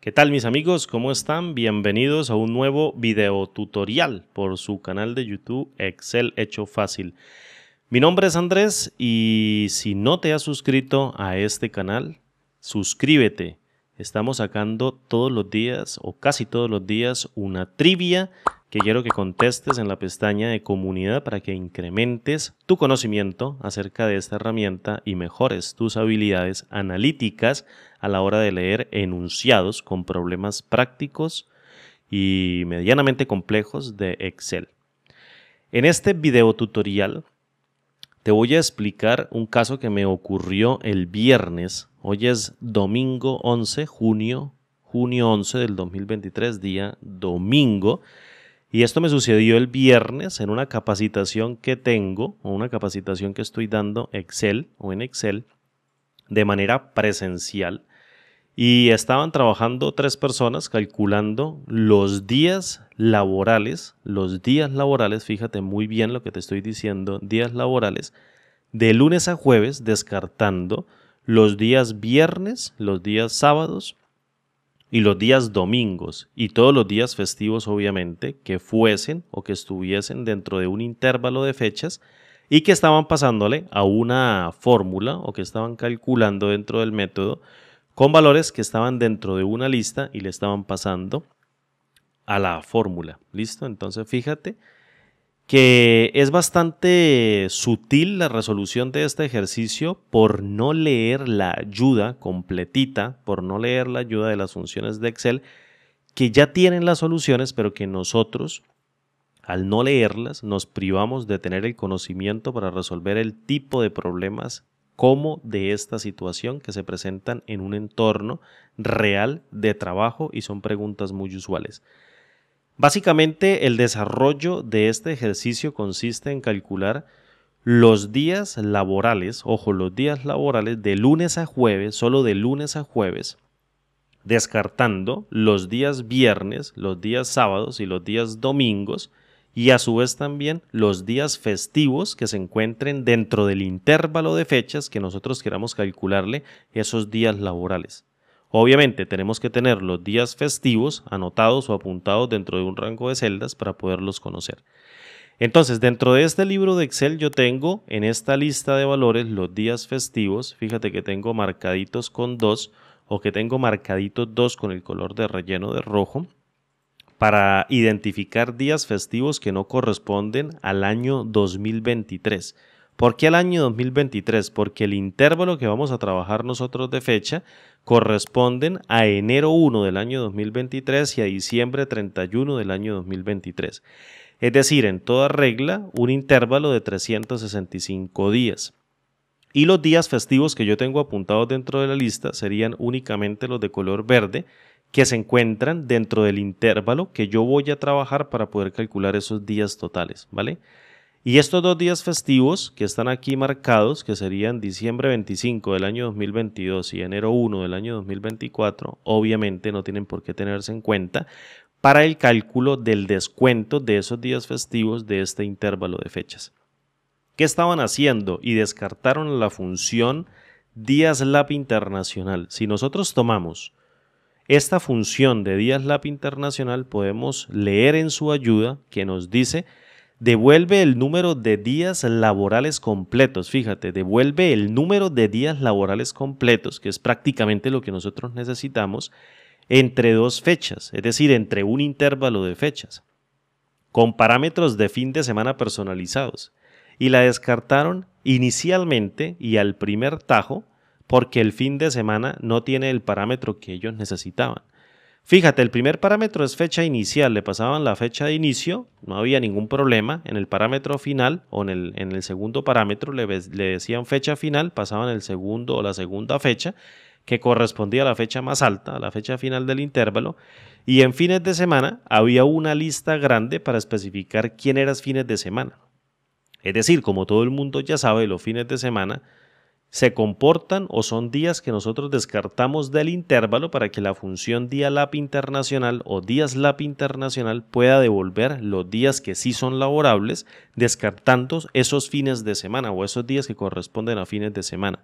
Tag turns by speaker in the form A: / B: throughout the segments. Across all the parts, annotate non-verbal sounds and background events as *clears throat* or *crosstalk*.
A: ¿Qué tal mis amigos? ¿Cómo están? Bienvenidos a un nuevo video tutorial por su canal de YouTube Excel Hecho Fácil. Mi nombre es Andrés y si no te has suscrito a este canal, suscríbete. Estamos sacando todos los días o casi todos los días una trivia que quiero que contestes en la pestaña de comunidad para que incrementes tu conocimiento acerca de esta herramienta y mejores tus habilidades analíticas a la hora de leer enunciados con problemas prácticos y medianamente complejos de Excel. En este video tutorial te voy a explicar un caso que me ocurrió el viernes. Hoy es domingo 11, junio, junio 11 del 2023, día domingo. Y esto me sucedió el viernes en una capacitación que tengo, o una capacitación que estoy dando Excel o en Excel, de manera presencial. Y estaban trabajando tres personas calculando los días laborales, los días laborales, fíjate muy bien lo que te estoy diciendo, días laborales, de lunes a jueves, descartando los días viernes, los días sábados y los días domingos y todos los días festivos obviamente que fuesen o que estuviesen dentro de un intervalo de fechas y que estaban pasándole a una fórmula o que estaban calculando dentro del método con valores que estaban dentro de una lista y le estaban pasando a la fórmula. ¿Listo? Entonces fíjate que es bastante sutil la resolución de este ejercicio por no leer la ayuda completita, por no leer la ayuda de las funciones de Excel, que ya tienen las soluciones, pero que nosotros, al no leerlas, nos privamos de tener el conocimiento para resolver el tipo de problemas como de esta situación que se presentan en un entorno real de trabajo y son preguntas muy usuales. Básicamente el desarrollo de este ejercicio consiste en calcular los días laborales, ojo, los días laborales de lunes a jueves, solo de lunes a jueves, descartando los días viernes, los días sábados y los días domingos, y a su vez también los días festivos que se encuentren dentro del intervalo de fechas que nosotros queramos calcularle esos días laborales. Obviamente tenemos que tener los días festivos anotados o apuntados dentro de un rango de celdas para poderlos conocer. Entonces, dentro de este libro de Excel yo tengo en esta lista de valores los días festivos. Fíjate que tengo marcaditos con 2 o que tengo marcaditos 2 con el color de relleno de rojo para identificar días festivos que no corresponden al año 2023. ¿Por qué al año 2023? Porque el intervalo que vamos a trabajar nosotros de fecha corresponden a enero 1 del año 2023 y a diciembre 31 del año 2023. Es decir, en toda regla, un intervalo de 365 días. Y los días festivos que yo tengo apuntados dentro de la lista serían únicamente los de color verde, que se encuentran dentro del intervalo que yo voy a trabajar para poder calcular esos días totales, ¿vale? Y estos dos días festivos que están aquí marcados, que serían diciembre 25 del año 2022 y enero 1 del año 2024, obviamente no tienen por qué tenerse en cuenta para el cálculo del descuento de esos días festivos de este intervalo de fechas. ¿Qué estaban haciendo? Y descartaron la función días lap internacional. Si nosotros tomamos esta función de días lap internacional, podemos leer en su ayuda que nos dice devuelve el número de días laborales completos, fíjate, devuelve el número de días laborales completos, que es prácticamente lo que nosotros necesitamos, entre dos fechas, es decir, entre un intervalo de fechas, con parámetros de fin de semana personalizados. Y la descartaron inicialmente y al primer tajo porque el fin de semana no tiene el parámetro que ellos necesitaban. Fíjate, el primer parámetro es fecha inicial, le pasaban la fecha de inicio, no había ningún problema. En el parámetro final o en el, segundo parámetro le, decían fecha final, pasaban el segundo o la segunda fecha, que correspondía a la fecha más alta, a la fecha final del intervalo. Y en fines de semana había una lista grande para especificar quién eras fines de semana. Es decir, como todo el mundo ya sabe, los fines de semana se comportan o son días que nosotros descartamos del intervalo para que la función día lap internacional o días lap internacional pueda devolver los días que sí son laborables, descartando esos fines de semana o esos días que corresponden a fines de semana.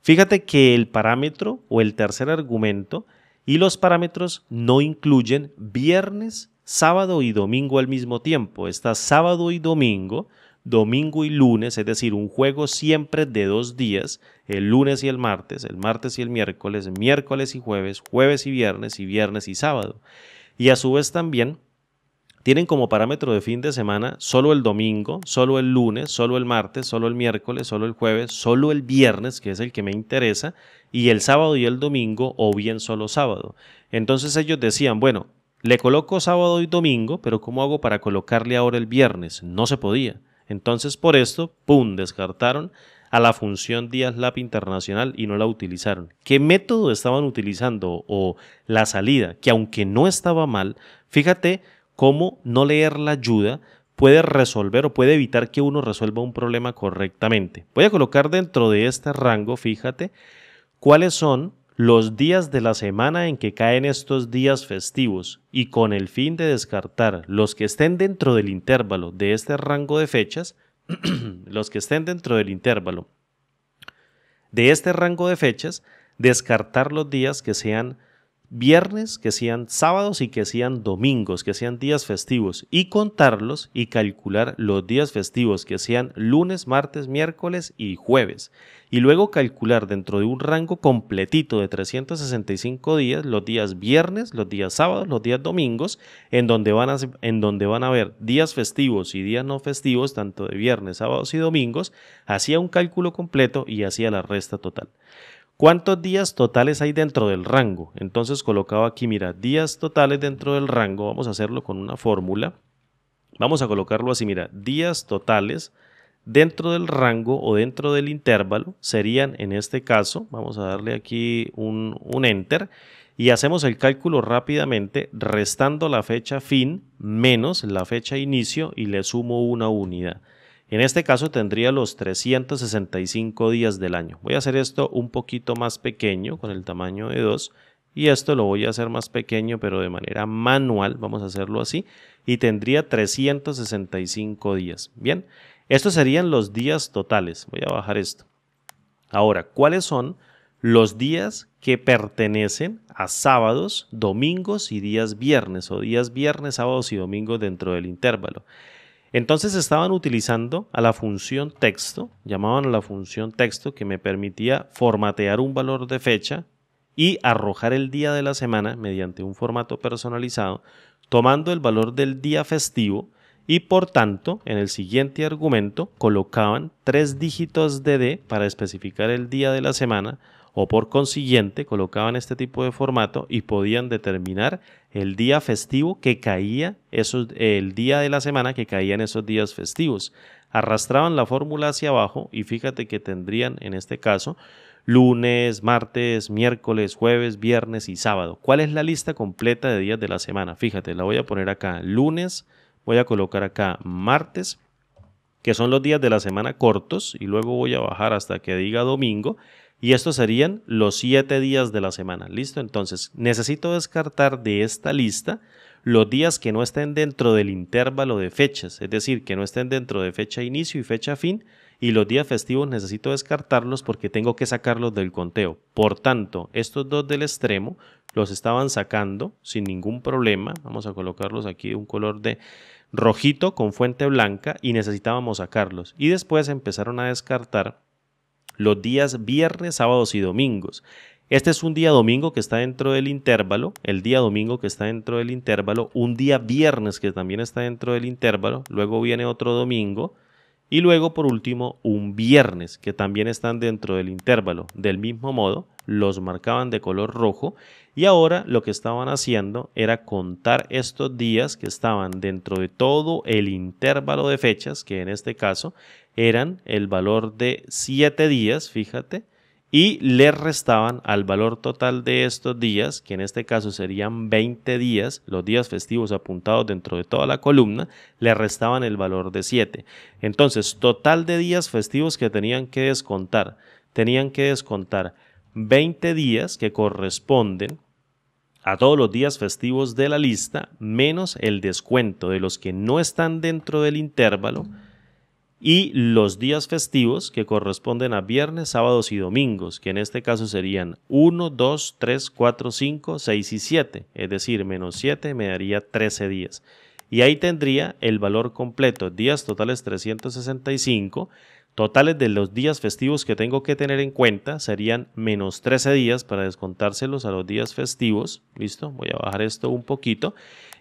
A: Fíjate que el parámetro o el tercer argumento y los parámetros no incluyen viernes, sábado y domingo al mismo tiempo. Está sábado y domingo domingo y lunes, es decir, un juego siempre de dos días, el lunes y el martes, el martes y el miércoles, miércoles y jueves, jueves y viernes y viernes y sábado. Y a su vez también tienen como parámetro de fin de semana solo el domingo, solo el lunes, solo el martes, solo el miércoles, solo el jueves, solo el viernes, que es el que me interesa, y el sábado y el domingo, o bien solo sábado. Entonces ellos decían, bueno, le coloco sábado y domingo, pero ¿cómo hago para colocarle ahora el viernes? No se podía. Entonces, por esto, ¡pum!, descartaron a la función Díaz Lab Internacional y no la utilizaron. ¿Qué método estaban utilizando o la salida? Que aunque no estaba mal, fíjate cómo no leer la ayuda puede resolver o puede evitar que uno resuelva un problema correctamente. Voy a colocar dentro de este rango, fíjate, cuáles son los días de la semana en que caen estos días festivos y con el fin de descartar los que estén dentro del intervalo de este rango de fechas, *clears throat* los que estén dentro del intervalo de este rango de fechas, descartar los días que sean viernes, que sean sábados y que sean domingos, que sean días festivos, y contarlos y calcular los días festivos, que sean lunes, martes, miércoles y jueves, y luego calcular dentro de un rango completito de 365 días los días viernes, los días sábados, los días domingos, en donde van a, en donde van a haber días festivos y días no festivos, tanto de viernes, sábados y domingos, hacía un cálculo completo y hacía la resta total. ¿Cuántos días totales hay dentro del rango? Entonces colocado aquí, mira, días totales dentro del rango, vamos a hacerlo con una fórmula. Vamos a colocarlo así, mira, días totales dentro del rango o dentro del intervalo serían en este caso, vamos a darle aquí un, un enter y hacemos el cálculo rápidamente restando la fecha fin menos la fecha inicio y le sumo una unidad. En este caso tendría los 365 días del año. Voy a hacer esto un poquito más pequeño con el tamaño de 2 y esto lo voy a hacer más pequeño pero de manera manual, vamos a hacerlo así, y tendría 365 días. Bien, estos serían los días totales. Voy a bajar esto. Ahora, ¿cuáles son los días que pertenecen a sábados, domingos y días viernes o días viernes, sábados y domingos dentro del intervalo? Entonces estaban utilizando a la función texto, llamaban a la función texto que me permitía formatear un valor de fecha y arrojar el día de la semana mediante un formato personalizado, tomando el valor del día festivo y por tanto en el siguiente argumento colocaban tres dígitos de D para especificar el día de la semana o por consiguiente colocaban este tipo de formato y podían determinar el día festivo que caía, esos, el día de la semana que caían esos días festivos. Arrastraban la fórmula hacia abajo y fíjate que tendrían en este caso lunes, martes, miércoles, jueves, viernes y sábado. ¿Cuál es la lista completa de días de la semana? Fíjate, la voy a poner acá. Lunes, voy a colocar acá martes, que son los días de la semana cortos, y luego voy a bajar hasta que diga domingo. Y estos serían los siete días de la semana. ¿Listo? Entonces, necesito descartar de esta lista los días que no estén dentro del intervalo de fechas, es decir, que no estén dentro de fecha inicio y fecha fin, y los días festivos necesito descartarlos porque tengo que sacarlos del conteo. Por tanto, estos dos del extremo los estaban sacando sin ningún problema. Vamos a colocarlos aquí de un color de rojito con fuente blanca y necesitábamos sacarlos. Y después empezaron a descartar los días viernes, sábados y domingos. Este es un día domingo que está dentro del intervalo, el día domingo que está dentro del intervalo, un día viernes que también está dentro del intervalo, luego viene otro domingo y luego por último un viernes que también están dentro del intervalo. Del mismo modo, los marcaban de color rojo y ahora lo que estaban haciendo era contar estos días que estaban dentro de todo el intervalo de fechas, que en este caso eran el valor de 7 días, fíjate, y le restaban al valor total de estos días, que en este caso serían 20 días, los días festivos apuntados dentro de toda la columna, le restaban el valor de 7. Entonces, total de días festivos que tenían que descontar, tenían que descontar 20 días que corresponden a todos los días festivos de la lista, menos el descuento de los que no están dentro del intervalo y los días festivos que corresponden a viernes, sábados y domingos, que en este caso serían 1, 2, 3, 4, 5, 6 y 7, es decir, menos 7 me daría 13 días. Y ahí tendría el valor completo, días totales 365, Totales de los días festivos que tengo que tener en cuenta serían menos 13 días para descontárselos a los días festivos. Listo, voy a bajar esto un poquito.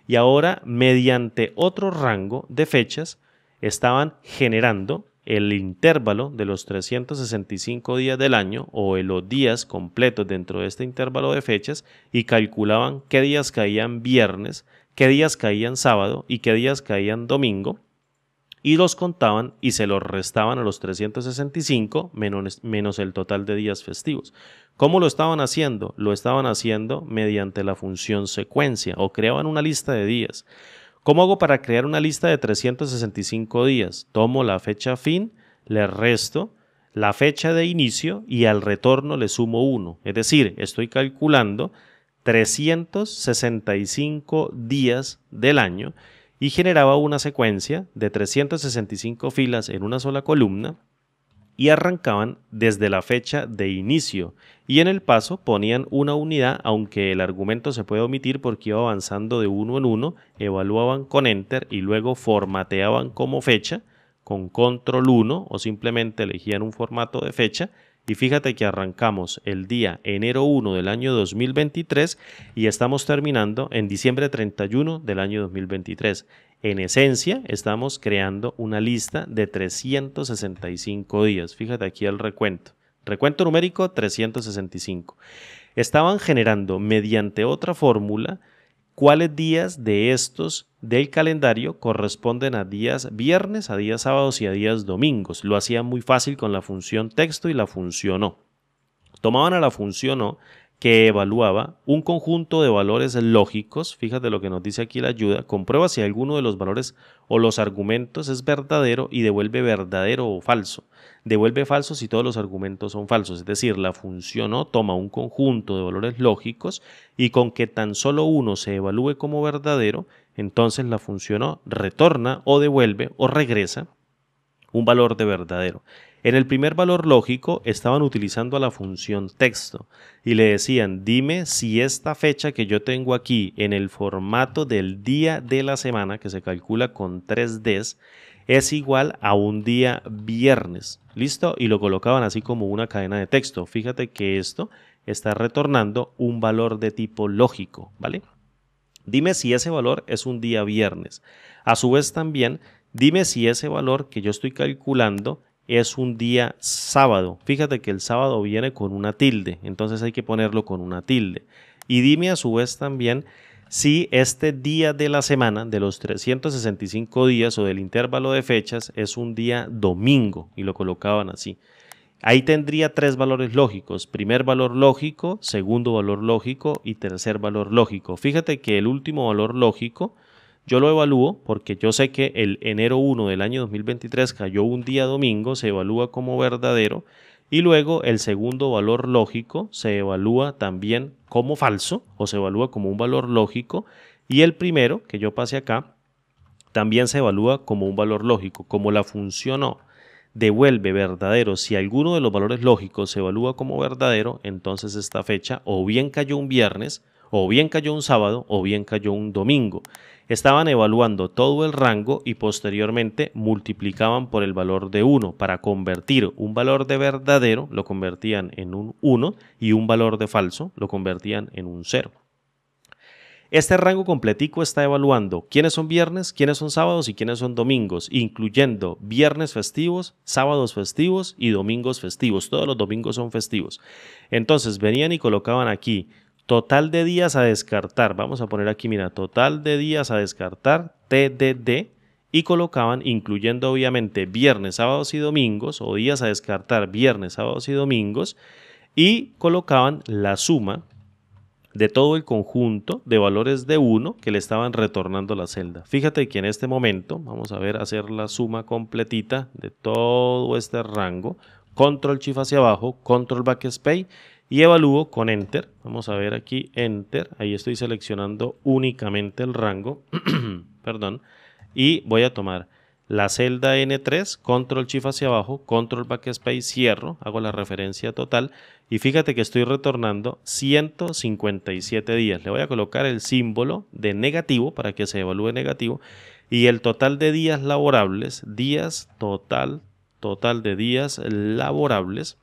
A: Y ahora, mediante otro rango de fechas, estaban generando el intervalo de los 365 días del año o los días completos dentro de este intervalo de fechas y calculaban qué días caían viernes, qué días caían sábado y qué días caían domingo y los contaban y se los restaban a los 365 menos, menos el total de días festivos. ¿Cómo lo estaban haciendo? Lo estaban haciendo mediante la función secuencia o creaban una lista de días. ¿Cómo hago para crear una lista de 365 días? Tomo la fecha fin, le resto la fecha de inicio y al retorno le sumo uno. Es decir, estoy calculando 365 días del año y generaba una secuencia de 365 filas en una sola columna y arrancaban desde la fecha de inicio y en el paso ponían una unidad aunque el argumento se puede omitir porque iba avanzando de uno en uno, evaluaban con enter y luego formateaban como fecha con control 1 o simplemente elegían un formato de fecha y fíjate que arrancamos el día enero 1 del año 2023 y estamos terminando en diciembre 31 del año 2023. En esencia, estamos creando una lista de 365 días. Fíjate aquí el recuento. Recuento numérico 365. Estaban generando mediante otra fórmula cuáles días de estos del calendario corresponden a días viernes, a días sábados y a días domingos. Lo hacía muy fácil con la función texto y la función o. Tomaban a la función o que evaluaba un conjunto de valores lógicos, fíjate lo que nos dice aquí la ayuda, comprueba si alguno de los valores o los argumentos es verdadero y devuelve verdadero o falso. Devuelve falso si todos los argumentos son falsos, es decir, la función O toma un conjunto de valores lógicos y con que tan solo uno se evalúe como verdadero, entonces la función O retorna o devuelve o regresa un valor de verdadero. En el primer valor lógico estaban utilizando a la función texto y le decían, dime si esta fecha que yo tengo aquí en el formato del día de la semana, que se calcula con 3Ds, es igual a un día viernes. ¿Listo? Y lo colocaban así como una cadena de texto. Fíjate que esto está retornando un valor de tipo lógico, ¿vale? Dime si ese valor es un día viernes. A su vez también, dime si ese valor que yo estoy calculando es un día sábado. Fíjate que el sábado viene con una tilde, entonces hay que ponerlo con una tilde. Y dime a su vez también si este día de la semana, de los 365 días o del intervalo de fechas, es un día domingo y lo colocaban así. Ahí tendría tres valores lógicos. Primer valor lógico, segundo valor lógico y tercer valor lógico. Fíjate que el último valor lógico yo lo evalúo porque yo sé que el enero 1 del año 2023 cayó un día domingo, se evalúa como verdadero y luego el segundo valor lógico se evalúa también como falso o se evalúa como un valor lógico y el primero que yo pase acá también se evalúa como un valor lógico, como la función devuelve verdadero. Si alguno de los valores lógicos se evalúa como verdadero, entonces esta fecha o bien cayó un viernes o bien cayó un sábado o bien cayó un domingo. Estaban evaluando todo el rango y posteriormente multiplicaban por el valor de 1 para convertir un valor de verdadero, lo convertían en un 1 y un valor de falso, lo convertían en un 0. Este rango completico está evaluando quiénes son viernes, quiénes son sábados y quiénes son domingos, incluyendo viernes festivos, sábados festivos y domingos festivos. Todos los domingos son festivos. Entonces venían y colocaban aquí Total de días a descartar. Vamos a poner aquí, mira, total de días a descartar, TDD. Y colocaban, incluyendo obviamente viernes, sábados y domingos, o días a descartar, viernes, sábados y domingos. Y colocaban la suma de todo el conjunto de valores de 1 que le estaban retornando la celda. Fíjate que en este momento, vamos a ver, hacer la suma completita de todo este rango. Control Shift hacia abajo, Control Backspace y evalúo con Enter. Vamos a ver aquí Enter. Ahí estoy seleccionando únicamente el rango. *clears throat* Perdón. Y voy a tomar la celda N3, control shift hacia abajo, control backspace, cierro, hago la referencia total y fíjate que estoy retornando 157 días. Le voy a colocar el símbolo de negativo para que se evalúe negativo y el total de días laborables, días total, total de días laborables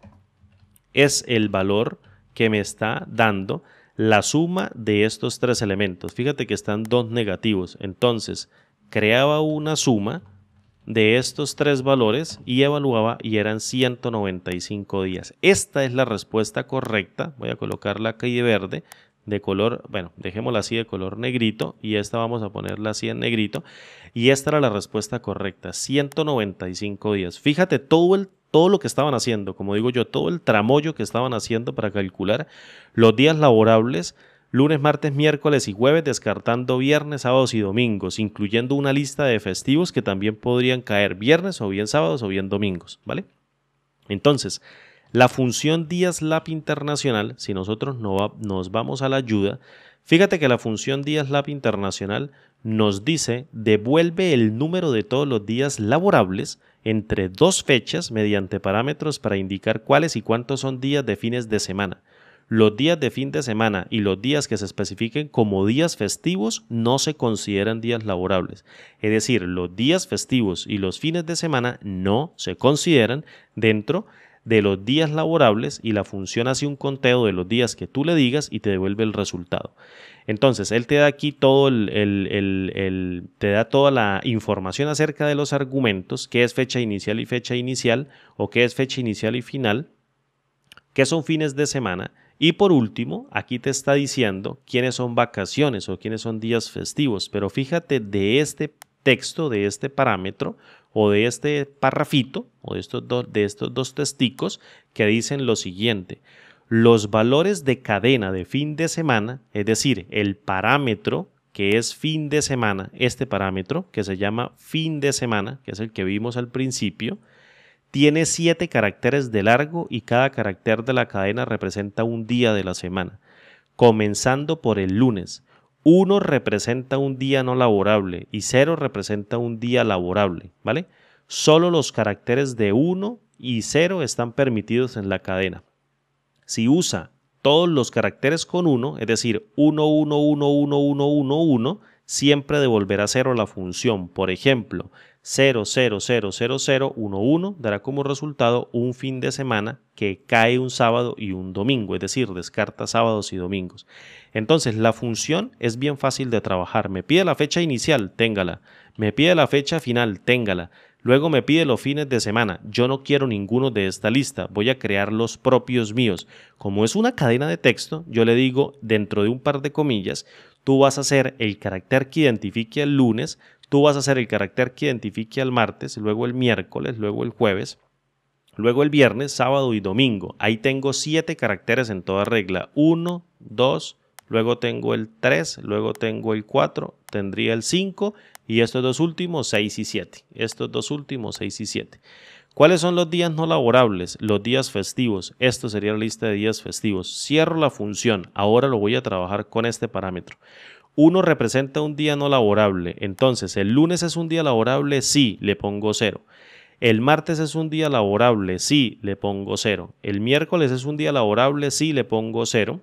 A: es el valor que me está dando la suma de estos tres elementos. Fíjate que están dos negativos. Entonces, creaba una suma de estos tres valores y evaluaba y eran 195 días. Esta es la respuesta correcta. Voy a colocarla aquí de verde, de color, bueno, dejémosla así de color negrito y esta vamos a ponerla así en negrito. Y esta era la respuesta correcta, 195 días. Fíjate todo el todo lo que estaban haciendo, como digo yo, todo el tramoyo que estaban haciendo para calcular los días laborables, lunes, martes, miércoles y jueves, descartando viernes, sábados y domingos, incluyendo una lista de festivos que también podrían caer viernes o bien sábados o bien domingos, ¿vale? Entonces, la función días lab internacional, si nosotros no nos vamos a la ayuda, fíjate que la función días lab internacional nos dice devuelve el número de todos los días laborables entre dos fechas mediante parámetros para indicar cuáles y cuántos son días de fines de semana. Los días de fin de semana y los días que se especifiquen como días festivos no se consideran días laborables. Es decir, los días festivos y los fines de semana no se consideran dentro de los días laborables y la función hace un conteo de los días que tú le digas y te devuelve el resultado. Entonces, él te da aquí todo el, te da toda la información acerca de los argumentos, qué es fecha inicial y fecha inicial, o qué es fecha inicial y final, qué son fines de semana, y por último, aquí te está diciendo quiénes son vacaciones o quiénes son días festivos, pero fíjate de este texto, de este parámetro, o de este párrafito, o de estos, de estos dos testicos que dicen lo siguiente. Los valores de cadena de fin de semana, es decir, el parámetro que es fin de semana, este parámetro que se llama fin de semana, que es el que vimos al principio, tiene siete caracteres de largo y cada carácter de la cadena representa un día de la semana, comenzando por el lunes. 1 representa un día no laborable y 0 representa un día laborable, ¿vale? Solo los caracteres de 1 y 0 están permitidos en la cadena. Si usa todos los caracteres con 1, es decir, 1, 1, 1, 1, 1, 1, 1, siempre devolverá 0 la función. Por ejemplo, 0000011 dará como resultado un fin de semana que cae un sábado y un domingo, es decir, descarta sábados y domingos. Entonces, la función es bien fácil de trabajar. Me pide la fecha inicial, téngala. Me pide la fecha final, téngala. Luego me pide los fines de semana. Yo no quiero ninguno de esta lista. Voy a crear los propios míos. Como es una cadena de texto, yo le digo dentro de un par de comillas, tú vas a hacer el carácter que identifique el lunes, Tú vas a hacer el carácter que identifique al martes, luego el miércoles, luego el jueves, luego el viernes, sábado y domingo. Ahí tengo siete caracteres en toda regla. Uno, dos, luego tengo el tres, luego tengo el cuatro, tendría el cinco y estos dos últimos seis y siete. Estos dos últimos seis y siete. ¿Cuáles son los días no laborables? Los días festivos. Esto sería la lista de días festivos. Cierro la función. Ahora lo voy a trabajar con este parámetro. 1 representa un día no laborable. Entonces, el lunes es un día laborable, sí, le pongo cero. El martes es un día laborable, sí, le pongo cero. El miércoles es un día laborable, sí, le pongo cero.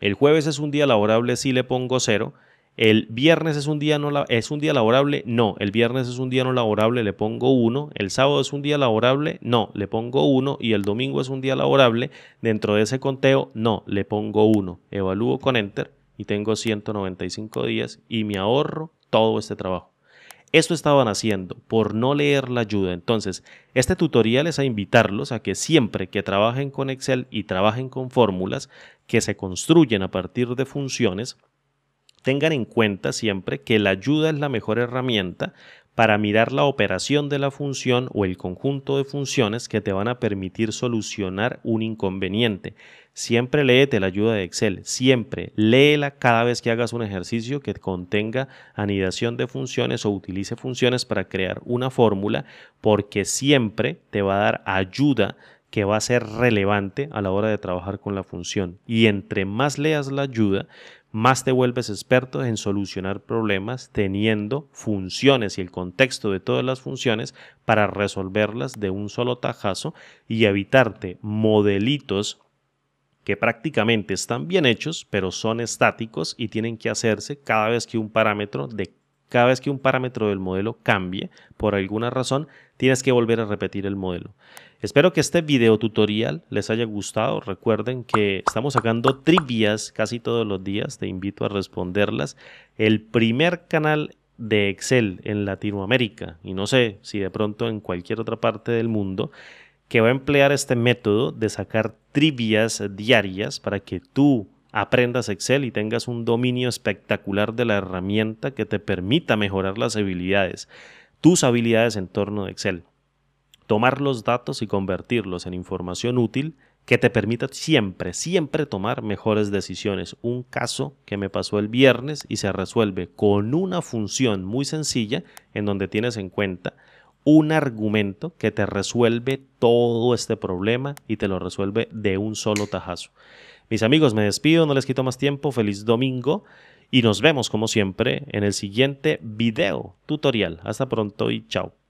A: El jueves es un día laborable, sí, le pongo cero. El viernes es un día no es un día laborable, no, el viernes es un día no laborable, le pongo uno. el sábado es un día laborable, no, le pongo uno. y el domingo es un día laborable, dentro de ese conteo, no, le pongo uno. Evalúo con enter y tengo 195 días y me ahorro todo este trabajo. Esto estaban haciendo por no leer la ayuda. Entonces, este tutorial es a invitarlos a que siempre que trabajen con Excel y trabajen con fórmulas que se construyen a partir de funciones, tengan en cuenta siempre que la ayuda es la mejor herramienta para mirar la operación de la función o el conjunto de funciones que te van a permitir solucionar un inconveniente. Siempre léete la ayuda de Excel, siempre léela cada vez que hagas un ejercicio que contenga anidación de funciones o utilice funciones para crear una fórmula, porque siempre te va a dar ayuda que va a ser relevante a la hora de trabajar con la función. Y entre más leas la ayuda, más te vuelves experto en solucionar problemas teniendo funciones y el contexto de todas las funciones para resolverlas de un solo tajazo y evitarte modelitos que prácticamente están bien hechos, pero son estáticos y tienen que hacerse cada vez que un parámetro de cada vez que un parámetro del modelo cambie por alguna razón, tienes que volver a repetir el modelo. Espero que este video tutorial les haya gustado. Recuerden que estamos sacando trivias casi todos los días. Te invito a responderlas. El primer canal de Excel en Latinoamérica y no sé si de pronto en cualquier otra parte del mundo que va a emplear este método de sacar trivias diarias para que tú aprendas Excel y tengas un dominio espectacular de la herramienta que te permita mejorar las habilidades, tus habilidades en torno de Excel. Tomar los datos y convertirlos en información útil que te permita siempre, siempre tomar mejores decisiones. Un caso que me pasó el viernes y se resuelve con una función muy sencilla en donde tienes en cuenta un argumento que te resuelve todo este problema y te lo resuelve de un solo tajazo. Mis amigos, me despido, no les quito más tiempo, feliz domingo y nos vemos como siempre en el siguiente video tutorial. Hasta pronto y chao.